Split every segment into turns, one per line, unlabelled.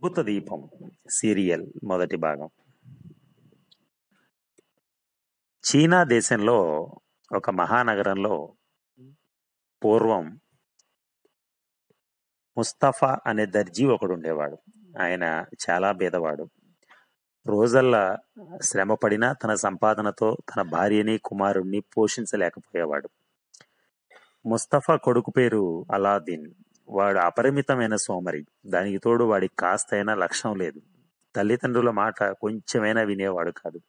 అద్భుత దీపం సీరియల్ మొదటి భాగం చీనా దేశంలో ఒక మహానగరంలో పూర్వం ముస్తఫా అనే దర్జీ ఒకడు ఉండేవాడు ఆయన చాలా బీదవాడు రోజల్లా శ్రమపడినా తన సంపాదనతో తన భార్యని కుమారుణ్ణి పోషించలేకపోయేవాడు ముస్తఫా కొడుకు పేరు అలాదీన్ వాడు అపరిమితమైన సోమరి దానికి తోడు వాడికి కాస్తైనా లక్ష్యం లేదు తల్లిదండ్రుల మాట కొంచెమైనా వినేవాడు కాదు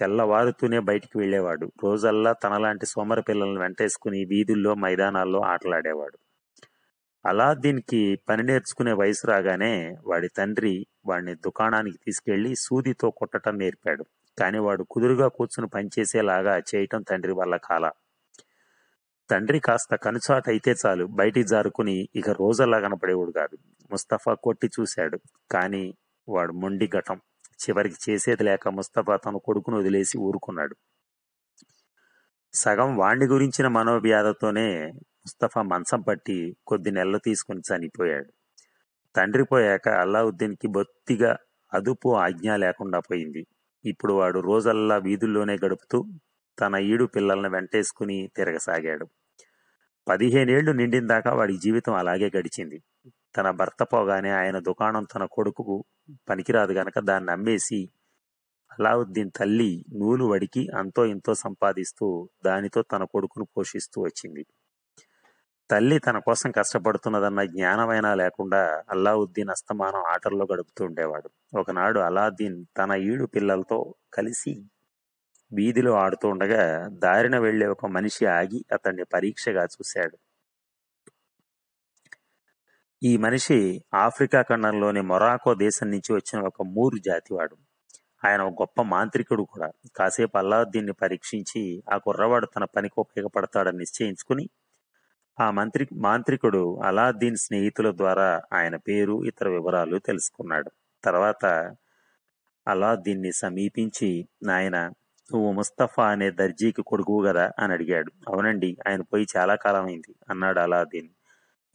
తెల్లవారుతూనే బయటికి వెళ్ళేవాడు రోజల్లా తనలాంటి సోమరి పిల్లలను వెంటేసుకుని వీధుల్లో మైదానాల్లో ఆటలాడేవాడు అలా దీనికి పని నేర్చుకునే వయసు రాగానే వాడి తండ్రి వాడిని దుకాణానికి తీసుకెళ్లి సూదితో కొట్టడం నేర్పాడు కానీ వాడు కుదురుగా కూర్చుని పనిచేసేలాగా చేయటం తండ్రి వల్ల కాల తండ్రి కాస్త కనుచాటైతే చాలు బయటికి జారుకుని ఇక రోజల్లా కనపడేవాడు కాదు ముస్తఫా కొట్టి చూశాడు కానీ వాడు మొండి ఘటం చివరికి చేసేది లేక ముస్తఫా తన కొడుకును వదిలేసి ఊరుకున్నాడు సగం వాణ్ణి గురించిన మనోవ్యాధతోనే ముస్తఫా మంచం పట్టి కొద్ది నెలలు తీసుకుని చనిపోయాడు తండ్రి పోయాక అల్లావుద్దీన్కి బొత్తిగా అదుపు ఆజ్ఞ లేకుండా పోయింది ఇప్పుడు వాడు రోజల్లా వీధుల్లోనే గడుపుతూ తన ఈడు పిల్లలను వెంటేసుకుని తిరగసాగాడు పదిహేనేళ్లు నిండిందాకా వాడి జీవితం అలాగే గడిచింది తన భర్త పోగానే ఆయన దుకాణం తన కొడుకుకు పనికిరాదు గనక దాన్ని అమ్మేసి అలావుద్దీన్ తల్లి నూలు వడికి అంతో ఇంతో సంపాదిస్తూ దానితో తన కొడుకును పోషిస్తూ వచ్చింది తల్లి తన కోసం కష్టపడుతున్నదన్న జ్ఞానమైనా లేకుండా అల్లావుద్దీన్ అస్తమానం ఆటల్లో గడుపుతూ ఉండేవాడు ఒకనాడు అలాద్దీన్ తన ఈడు పిల్లలతో కలిసి వీధిలో ఆడుతూ ఉండగా దారిన వెళ్లే ఒక మనిషి ఆగి అతన్ని పరీక్షగా చూశాడు ఈ మనిషి ఆఫ్రికా ఖండంలోని మొరాకో దేశం నుంచి వచ్చిన ఒక మూరు జాతివాడు ఆయన ఒక గొప్ప మాంత్రికుడు కూడా కాసేపు అల్లాద్దీన్ని పరీక్షించి ఆ కుర్రవాడు తన పనికి ఉపయోగపడతాడని నిశ్చయించుకుని ఆ మంత్రి మాంత్రికుడు అలాద్దీన్ స్నేహితుల ద్వారా ఆయన పేరు ఇతర వివరాలు తెలుసుకున్నాడు తర్వాత అలాద్దీన్ని సమీపించి నాయన నువ్వు ముస్తఫా అనే దర్జీకి కొడుకు కదా అని అడిగాడు అవునండి ఆయన పోయి చాలా కాలమైంది అన్నాడు అలావుద్దీన్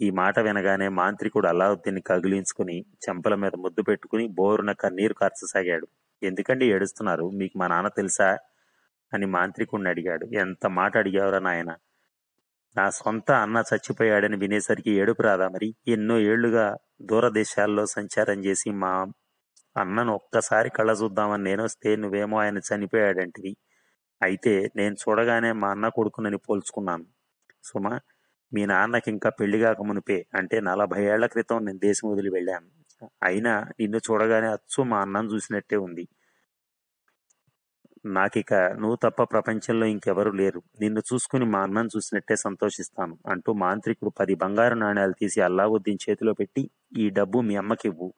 ఈ మాట వినగానే మాంత్రికుడు అలావుద్దీన్ కగిలించుకుని చెంపల మీద ముద్దు పెట్టుకుని బోరున కన్నీరు కార్చసాగాడు ఎందుకండి ఏడుస్తున్నారు మీకు మా నాన్న తెలుసా అని మాంత్రికుడిని అడిగాడు ఎంత మాట అడిగావురా నాయన నా సొంత అన్న చచ్చిపోయాడని వినేసరికి ఏడుపు రాదా మరి ఎన్నో ఏళ్లుగా దూరదేశాల్లో సంచారం చేసి మా అన్నను ఒక్కసారి కళ్ళ చూద్దామని నేను వస్తే నువ్వేమో ఆయన చనిపోయాడంటివి అయితే నేను చూడగానే మా అన్న కొడుకునని పోల్చుకున్నాను సుమ మీ నాన్నకి ఇంకా పెళ్లి కాక మునిపే అంటే నలభై ఏళ్ల క్రితం నేను దేశం వదిలి వెళ్ళాను అయినా నిన్ను చూడగానే అచ్చు మా అన్నం చూసినట్టే ఉంది నాకిక నువ్వు తప్ప ప్రపంచంలో ఇంకెవరు లేరు నిన్ను చూసుకుని మా అన్నం చూసినట్టే సంతోషిస్తాను అంటూ మాంత్రికుడు పది బంగారు నాణ్యాలు తీసి అల్లావుద్దీన్ చేతిలో పెట్టి ఈ డబ్బు మీ అమ్మకివ్వు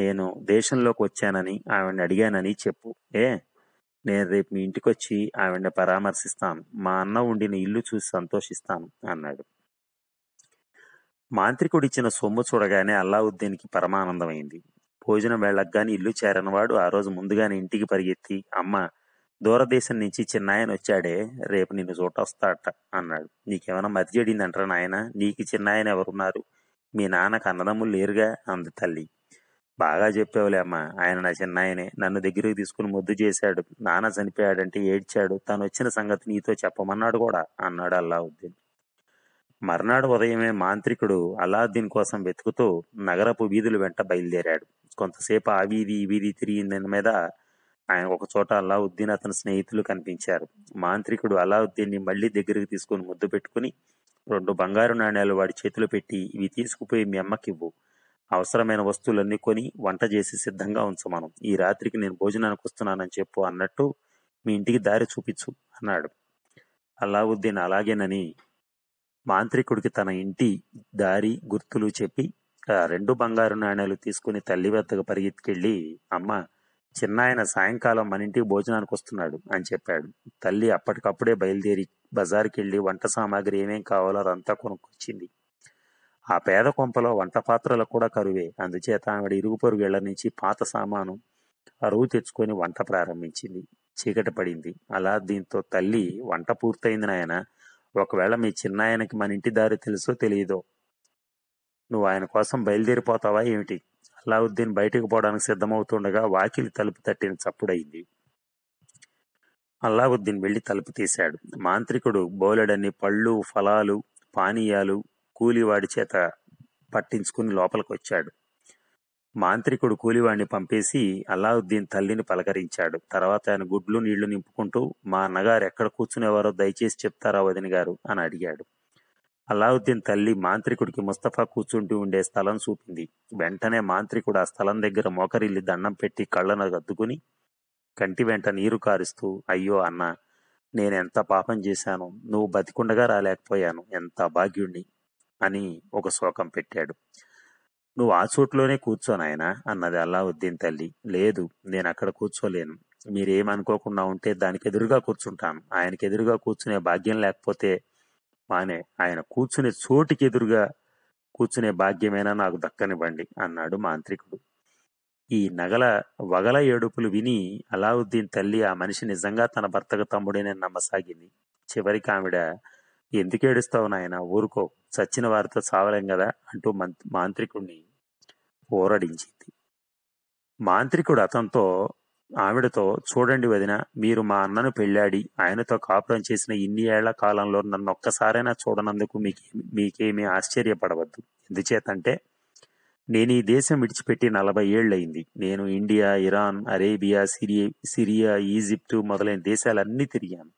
నేను దేశంలోకి వచ్చానని ఆవిడని అడిగానని చెప్పు ఏ నేను రేపు మీ ఇంటికి వచ్చి ఆవిడని పరామర్శిస్తాను మా అన్న ఉండిన ఇల్లు చూసి సంతోషిస్తాను అన్నాడు మాంత్రికుడు ఇచ్చిన సొమ్ము చూడగానే అల్లావుద్దీన్కి పరమానందమైంది భోజనం వెళ్ళగానే ఇల్లు చేరనివాడు ఆ రోజు ముందుగానే ఇంటికి పరిగెత్తి అమ్మ దూరదేశం నుంచి చిన్నాయన వచ్చాడే రేపు నిన్ను చోట చూటొస్తాడట అన్నాడు నీకేమైనా మతి అంటారా నాయన నీకు చిన్నాయన ఎవరున్నారు మీ నాన్నకు అన్నదమ్ములు లేరుగా అంది తల్లి బాగా చెప్పేవాలే అమ్మ ఆయన నా చిన్నాయనే నన్ను దగ్గరికి తీసుకుని ముద్దు చేశాడు నాన్న చనిపోయాడంటే ఏడ్చాడు తను వచ్చిన సంగతి నీతో చెప్పమన్నాడు కూడా అన్నాడు అల్లావుద్దీన్ మర్నాడు ఉదయమే మాంత్రికుడు అలాద్దీన్ కోసం వెతుకుతూ నగరపు వీధులు వెంట బయలుదేరాడు కొంతసేపు ఆ వీధి ఈ వీధి తిరిగిందని మీద ఆయన ఒక చోట అల్లావుద్దీన్ అతని స్నేహితులు కనిపించారు మాంత్రికుడు అలావుద్దీన్ని మళ్ళీ దగ్గరికి తీసుకుని ముద్దు పెట్టుకుని రెండు బంగారు నాణ్యాలు వాడి చేతిలో పెట్టి ఇవి తీసుకుపోయి మీ అమ్మకివ్వు అవసరమైన వస్తువులన్నీ కొని వంట చేసి సిద్ధంగా ఉంచమను ఈ రాత్రికి నేను భోజనానికి వస్తున్నానని చెప్పు అన్నట్టు మీ ఇంటికి దారి చూపించు అన్నాడు అల్లావుద్దీన్ అలాగేనని మాంత్రికుడికి తన ఇంటి దారి గుర్తులు చెప్పి రెండు బంగారు నాణ్యాలు తీసుకుని తల్లి వద్దకు పరిగెత్తుకెళ్ళి అమ్మ చిన్నాయన సాయంకాలం మన ఇంటికి భోజనానికి వస్తున్నాడు అని చెప్పాడు తల్లి అప్పటికప్పుడే బయలుదేరి బజార్కి వెళ్ళి వంట సామాగ్రి ఏమేం కావాలో అదంతా కొనుక్కొచ్చింది ఆ పేద కొంపలో వంట పాత్రలకు కూడా కరువే అందుచేత ఆవిడ ఇరుగు పొరుగుళ్ళ నుంచి పాత సామాను అరువు తెచ్చుకొని వంట ప్రారంభించింది చీకటి పడింది అలా దీంతో తల్లి వంట పూర్తయింది నాయన ఒకవేళ మీ చిన్నాయనకి మన ఇంటి దారి తెలుసో తెలియదో నువ్వు ఆయన కోసం బయలుదేరిపోతావా ఏమిటి అల్లావుద్దీన్ బయటకు పోవడానికి సిద్ధమవుతుండగా వాకిలి తలుపు తట్టిన చప్పుడైంది అల్లావుద్దీన్ వెళ్లి తలుపు తీశాడు మాంత్రికుడు బోలెడన్ని పళ్ళు ఫలాలు పానీయాలు కూలివాడి చేత పట్టించుకుని లోపలికి వచ్చాడు మాంత్రికుడు కూలివాడిని పంపేసి అల్లావుద్దీన్ తల్లిని పలకరించాడు తర్వాత ఆయన గుడ్లు నీళ్లు నింపుకుంటూ మా అన్నగారు ఎక్కడ కూర్చునేవారో దయచేసి చెప్తారా వదిన గారు అని అడిగాడు అల్లావుద్దీన్ తల్లి మాంత్రికుడికి ముస్తఫా కూర్చుంటూ ఉండే స్థలం చూపింది వెంటనే మాంత్రికుడు ఆ స్థలం దగ్గర మోకరిల్లి దండం పెట్టి కళ్ళను గద్దుకుని కంటి వెంట నీరు కారుస్తూ అయ్యో అన్న నేనెంత పాపం చేశాను నువ్వు బతికుండగా రాలేకపోయాను ఎంత భాగ్యుణ్ణి అని ఒక శోకం పెట్టాడు నువ్వు ఆ చోట్లోనే కూర్చోనాయనా అన్నది అల్లావుద్దీన్ తల్లి లేదు నేను అక్కడ కూర్చోలేను మీరేమనుకోకుండా ఉంటే దానికి ఎదురుగా కూర్చుంటాను ఆయనకి ఎదురుగా కూర్చునే భాగ్యం లేకపోతే మానే ఆయన కూర్చునే చోటికి ఎదురుగా కూర్చునే భాగ్యమైనా నాకు దక్కనివ్వండి అన్నాడు మాంత్రికుడు ఈ నగల వగల ఏడుపులు విని అలావుద్దీన్ తల్లి ఆ మనిషి నిజంగా తన భర్తకు తమ్ముడేనని నమ్మసాగింది చివరికి ఆవిడ ఎందుకేడుస్తావు నాయన ఊరుకో చచ్చిన వారితో సావలేం కదా అంటూ మంత్ మాంత్రికుణ్ణి ఊరడించింది మాంత్రికుడు అతనితో ఆవిడతో చూడండి వదిన మీరు మా అన్నను పెళ్ళాడి ఆయనతో కాపురం చేసిన ఇన్ని ఏళ్ల కాలంలో నన్ను ఒక్కసారైనా చూడనందుకు మీకే మీకేమీ ఆశ్చర్యపడవద్దు ఎందుచేతంటే నేను ఈ దేశం విడిచిపెట్టి నలభై ఏళ్ళయింది నేను India Iran Arabia Syria Syria Egypt మొదలైన దేశాలన్నీ తిరిగాను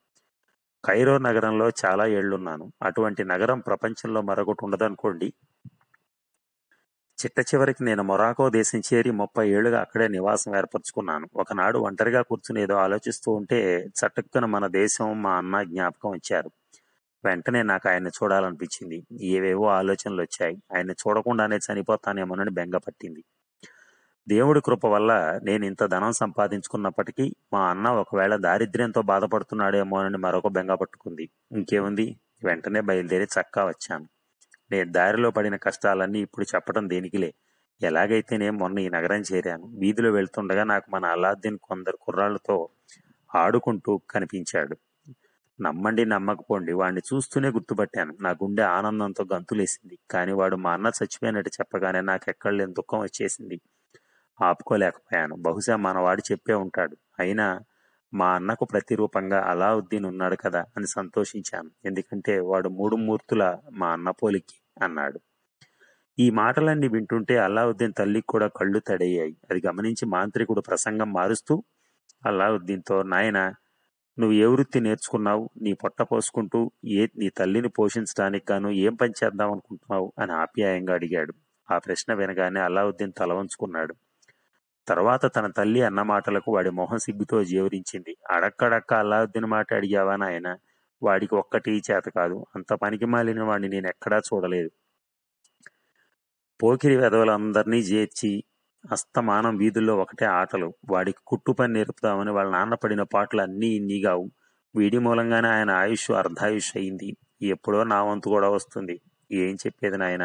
కైరో నగరంలో చాలా ఏళ్లున్నాను అటువంటి నగరం ప్రపంచంలో మరొకటి ఉండదనుకోండి చిట్ట చివరికి నేను మొరాకో దేశం చేరి ముప్పై ఏళ్లుగా అక్కడే నివాసం ఏర్పరచుకున్నాను ఒకనాడు ఒంటరిగా కూర్చుని ఏదో ఆలోచిస్తూ ఉంటే చటుక్కున మన దేశం మా అన్న జ్ఞాపకం వచ్చారు వెంటనే నాకు ఆయన చూడాలనిపించింది ఏవేవో ఆలోచనలు వచ్చాయి ఆయన చూడకుండానే చనిపోతానేమోనని బెంగపట్టింది దేవుడి కృప వల్ల నేను ఇంత ధనం సంపాదించుకున్నప్పటికీ మా అన్న ఒకవేళ దారిద్ర్యంతో బాధపడుతున్నాడేమో అని మరొక బెంగ పట్టుకుంది ఇంకేముంది వెంటనే బయలుదేరి చక్కా వచ్చాను నేను దారిలో పడిన కష్టాలన్నీ ఇప్పుడు చెప్పడం దేనికిలే ఎలాగైతే నేను మొన్న ఈ నగరం చేరాను వీధిలో వెళ్తుండగా నాకు మన అలాద్దీన్ కొందరు కుర్రాళ్ళతో ఆడుకుంటూ కనిపించాడు నమ్మండి నమ్మకపోండి వాడిని చూస్తూనే గుర్తుపట్టాను నా గుండె ఆనందంతో గంతులేసింది కానీ వాడు మా అన్న చచ్చిపోయినట్టు చెప్పగానే నాకెక్కడ లేని దుఃఖం వచ్చేసింది ఆపుకోలేకపోయాను బహుశా మనవాడు చెప్పే ఉంటాడు అయినా మా అన్నకు ప్రతిరూపంగా అలావుద్దీన్ ఉన్నాడు కదా అని సంతోషించాను ఎందుకంటే వాడు మూడు మూర్తుల మా అన్న పోలికి అన్నాడు ఈ మాటలన్నీ వింటుంటే అల్లావుద్దీన్ తల్లికి కూడా కళ్ళు తడయ్యాయి అది గమనించి మాంత్రికుడు ప్రసంగం మారుస్తూ అల్లావుద్దీన్తో నాయన నువ్వు ఏ వృత్తి నేర్చుకున్నావు నీ పొట్ట పోసుకుంటూ ఏ నీ తల్లిని పోషించడానికి గాను ఏం పని చేద్దాం అనుకుంటున్నావు అని ఆప్యాయంగా అడిగాడు ఆ ప్రశ్న వినగానే అల్లావుద్దీన్ తల వంచుకున్నాడు తర్వాత తన తల్లి అన్న మాటలకు వాడి మొహం సిగ్గుతో జీవరించింది అడక్కడక్క అల్లావుద్దీన్ మాట అడిగావా నాయన వాడికి ఒక్కటి చేత కాదు అంత పనికి మాలిన వాడిని నేను ఎక్కడా చూడలేదు పోకిరి వెధవలందరినీ చేర్చి అస్తమానం వీధుల్లో ఒకటే ఆటలు వాడికి కుట్టు పని నేర్పుతామని వాళ్ళ నాన్న పడిన పాటలు అన్నీ ఇన్ని కావు వీడి మూలంగానే ఆయన ఆయుష్ అర్ధాయుష్ అయింది ఎప్పుడో నా వంతు కూడా వస్తుంది ఏం చెప్పేది నాయన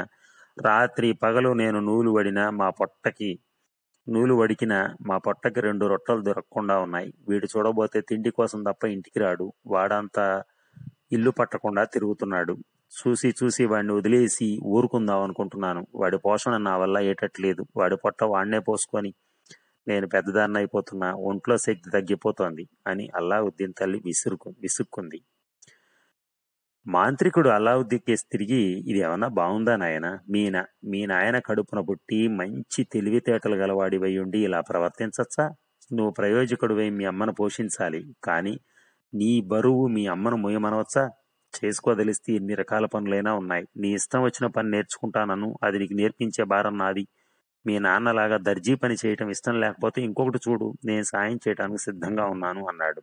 రాత్రి పగలు నేను నూలు వడినా మా పొట్టకి నూలు వడికిన మా పొట్టకి రెండు రొట్టెలు దొరకకుండా ఉన్నాయి వీడు చూడబోతే తిండి కోసం తప్ప ఇంటికి రాడు వాడంతా ఇల్లు పట్టకుండా తిరుగుతున్నాడు చూసి చూసి వాడిని వదిలేసి ఊరుకుందాం అనుకుంటున్నాను వాడి పోషణ నా వల్ల ఏటట్లేదు వాడి పొట్ట వాడినే పోసుకొని నేను పెద్దదాన్ని అయిపోతున్నా ఒంట్లో శక్తి తగ్గిపోతోంది అని ఉద్దీన్ తల్లి విసురుకు విసుక్కుంది మాంత్రికుడు అలావుద్దీకేసి తిరిగి ఇది ఏమన్నా బాగుందా నాయన మీన మీ నాయన కడుపున పుట్టి మంచి తెలివితేటలు గలవాడివై ఉండి ఇలా ప్రవర్తించచ్చా నువ్వు ప్రయోజకుడివై మీ అమ్మను పోషించాలి కానీ నీ బరువు మీ అమ్మను మొయమనవచ్చా చేసుకోదలిస్తే ఎన్ని రకాల పనులైనా ఉన్నాయి నీ ఇష్టం వచ్చిన పని నేర్చుకుంటానను అది నీకు నేర్పించే భారం నాది మీ నాన్నలాగా దర్జీ పని చేయటం ఇష్టం లేకపోతే ఇంకొకటి చూడు నేను సాయం చేయడానికి సిద్ధంగా ఉన్నాను అన్నాడు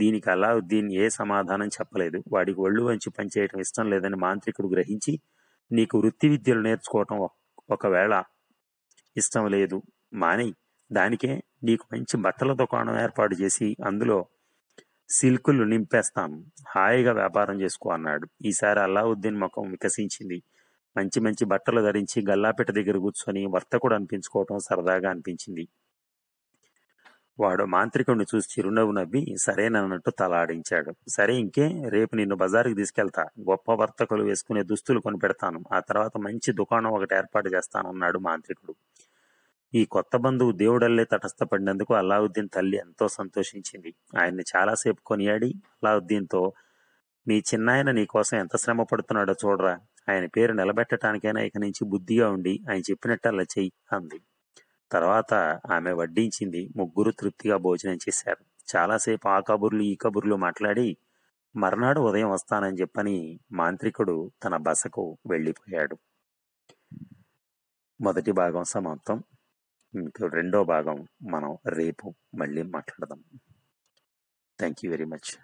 దీనికి అలావుద్దీన్ ఏ సమాధానం చెప్పలేదు వాడికి ఒళ్ళు వంచి పనిచేయటం ఇష్టం లేదని మాంత్రికుడు గ్రహించి నీకు వృత్తి విద్యలు నేర్చుకోవటం ఒకవేళ ఇష్టం లేదు మాని దానికే నీకు మంచి బట్టల దుకాణం ఏర్పాటు చేసి అందులో సిల్కులు నింపేస్తాం హాయిగా వ్యాపారం చేసుకో అన్నాడు ఈసారి అల్లావుద్దీన్ ముఖం వికసించింది మంచి మంచి బట్టలు ధరించి గల్లాపేట దగ్గర కూర్చొని వర్తకుడు అనిపించుకోవటం సరదాగా అనిపించింది వాడు మాంత్రికుడిని చూసి చిరునవ్వు నవ్వి సరేనన్నట్టు తలాడించాడు సరే ఇంకే రేపు నిన్ను కి తీసుకెళ్తా గొప్ప వర్తకులు వేసుకునే దుస్తులు కొనిపెడతాను ఆ తర్వాత మంచి దుకాణం ఒకటి ఏర్పాటు చేస్తానన్నాడు మాంత్రికుడు ఈ కొత్త బంధువు దేవుడల్లే తటస్థపడినందుకు అలావుద్దీన్ తల్లి ఎంతో సంతోషించింది ఆయన్ని చాలాసేపు కొనియాడి తో మీ చిన్నాయన నీకోసం ఎంత శ్రమ పడుతున్నాడో చూడరా ఆయన పేరు నిలబెట్టడానికైనా ఇక నుంచి బుద్ధిగా ఉండి ఆయన చెప్పినట్టు అలా చెయ్యి అంది తర్వాత ఆమె వడ్డించింది ముగ్గురు తృప్తిగా భోజనం చేశారు చాలాసేపు ఆ కబుర్లు ఈ కబుర్లు మాట్లాడి మర్నాడు ఉదయం వస్తానని చెప్పని మాంత్రికుడు తన బసకు వెళ్ళిపోయాడు మొదటి భాగం సమాప్తం ఇంక రెండో భాగం మనం రేపు మళ్ళీ మాట్లాడదాం థ్యాంక్ యూ వెరీ మచ్